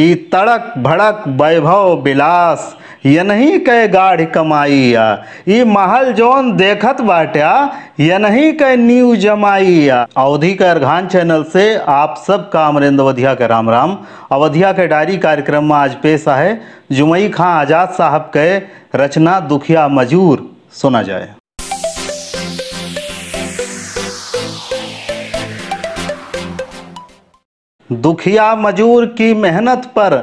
ई तड़क भड़क वैभव बिलास ये नहीं कह गाढ़ कमाइया ई महल जोन देखत बाटा ये नहीं कह न्यू जमाइया अवधि के अर्घान चैनल से आप सब का अमरेंद्र अवधिया के राम राम अवधिया के डायरी कार्यक्रम में आज पेश है जुमई खां आज़ाद साहब के रचना दुखिया मजूर सुना जाए दुखिया मजूर की मेहनत पर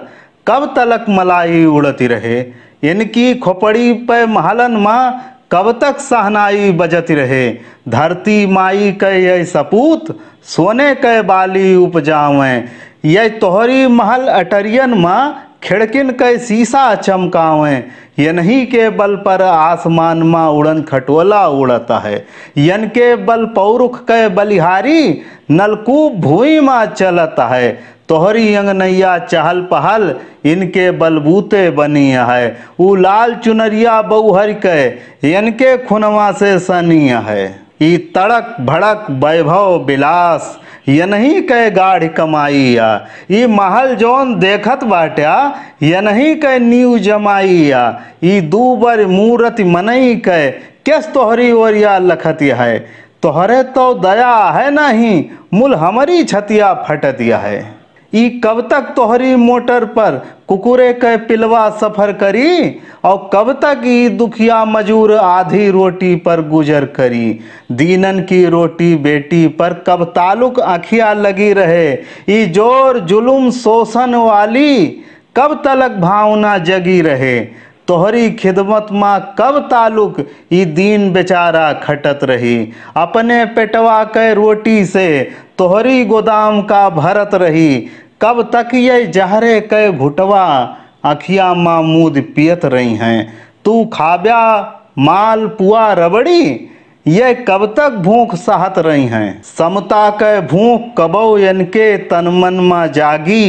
कब तलक मलाई उड़ती रहे इनकी खोपड़ी पे महलन माँ कब तक सहनाई बजती रहे धरती माई के ये सपूत सोने के बाली उपजाव ये तोहरी महल अटरियन माँ खिड़किन के शीशा चमकावें नहीं के बल पर आसमान माँ उड़न खटोला उड़ता है यन के बल पौरुख के बलिहारी नलकूप भूई माँ चलत है तोहरी अंगनैया चहल पहल इनके बलबूते बनी है ऊ लाल चुनरिया बउहर के इनके खुनवा से सनी है ई तड़क भड़क वैभव विलास ये नहीं कह गाढ़ कमाइया ई महल जोन देखत बाट्या ये नहीं कह नीव जमाइया ई दूबर मूरत मनई कह कैस तोहरी ओरिया लखत है तोहरे तो दया है नहीं मूल हमारी छतिया फट दिया है ई कब तक तोहरी मोटर पर कुकुरे के पिलवा सफर करी और कब तक ई दुखिया मजूर आधी रोटी पर गुजर करी दीनन की रोटी बेटी पर कब तालुक आँखिया लगी रहे ई जोर जुलुम शोषण वाली कब तलक भावना जगी रहे तोहरी खिदमत माँ कब ताल्लुक ई दीन बेचारा खटत रही अपने पेटवा के रोटी से तोहरी गोदाम का भरत रही कब तक ये जहरे के घुटवा अखिया मामूद पियत रही हैं तू खाब्या माल पुआ रबड़ी ये कब तक भूख सहत रही हैं समता के भूख कबो इनके तन मन माँ जागी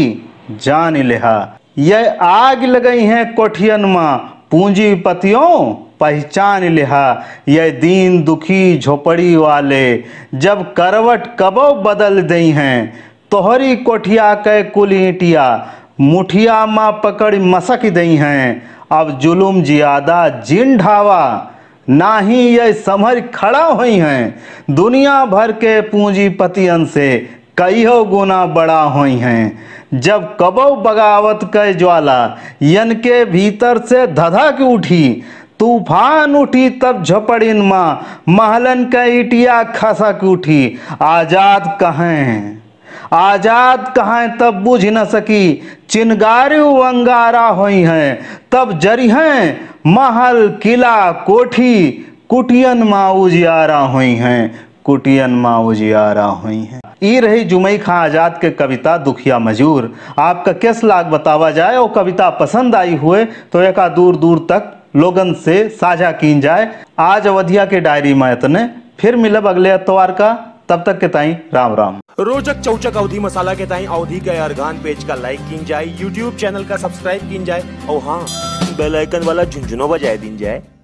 जान लिहा ये आग लगई हैं कोठियन माँ पूंजीपतियों पहचान लिहा ये दीन दुखी झोपड़ी वाले जब करवट कबो बदल दई हैं तोहरी कोठिया के कुल ईटिया मुठिया माँ पकड़ मसक दई हैं अब जुलुम जियादा जिन ढावा ना ही ये समर खड़ा हुई हैं दुनिया भर के पूंजीपतियन से कईहो गुना बड़ा हुई हैं जब कबो बगावत के ज्वाला यन के भीतर से धधक उठी तूफान उठी तब झपड़िन माँ महलन का इटिया खसक उठी आजाद कहें आजाद कहें तब बुझ न सकी चिनगारू अंगारा हुई हैं तब जरी हैं महल किला कोठी कुटियन माँ उजियारा हुई हैं कुटियन माँ उजियारा हुई हैं ई रही जुमई खां आज़ाद के कविता दुखिया मजूर आपका किस लाग बतावा जाए और कविता पसंद आई हुए तो एक दूर दूर तक लोगन से साझा की जाए आज अवधिया के डायरी में इतने फिर मिलब अगले अतवार का तब तक के ताई राम राम रोजक चौचक अवधि मसाला के ताई अवधि के अरगान पेज का लाइक की जाए यूट्यूब चैनल का सब्सक्राइब की जाए और हाँ बेलाइकन वाला झुंझुनो बजाय दी जाए